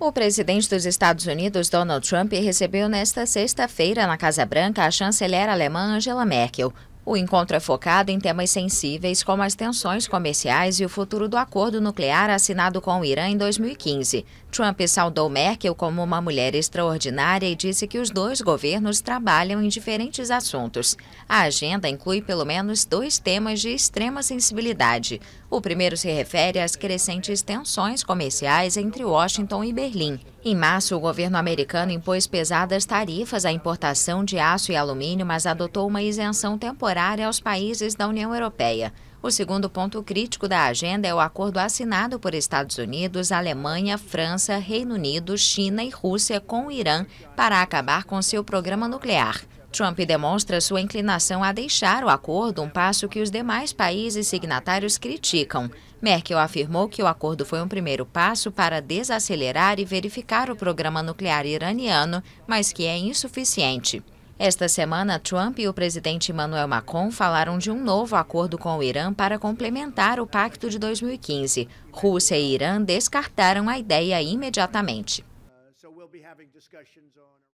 O presidente dos Estados Unidos, Donald Trump, recebeu nesta sexta-feira na Casa Branca a chanceler alemã Angela Merkel. O encontro é focado em temas sensíveis como as tensões comerciais e o futuro do acordo nuclear assinado com o Irã em 2015. Trump saudou Merkel como uma mulher extraordinária e disse que os dois governos trabalham em diferentes assuntos. A agenda inclui pelo menos dois temas de extrema sensibilidade. O primeiro se refere às crescentes tensões comerciais entre Washington e Berlim. Em março, o governo americano impôs pesadas tarifas à importação de aço e alumínio, mas adotou uma isenção temporária aos países da União Europeia. O segundo ponto crítico da agenda é o acordo assinado por Estados Unidos, Alemanha, França, Reino Unido, China e Rússia com o Irã para acabar com seu programa nuclear. Trump demonstra sua inclinação a deixar o acordo, um passo que os demais países signatários criticam. Merkel afirmou que o acordo foi um primeiro passo para desacelerar e verificar o programa nuclear iraniano, mas que é insuficiente. Esta semana, Trump e o presidente Emmanuel Macron falaram de um novo acordo com o Irã para complementar o pacto de 2015. Rússia e Irã descartaram a ideia imediatamente. Uh,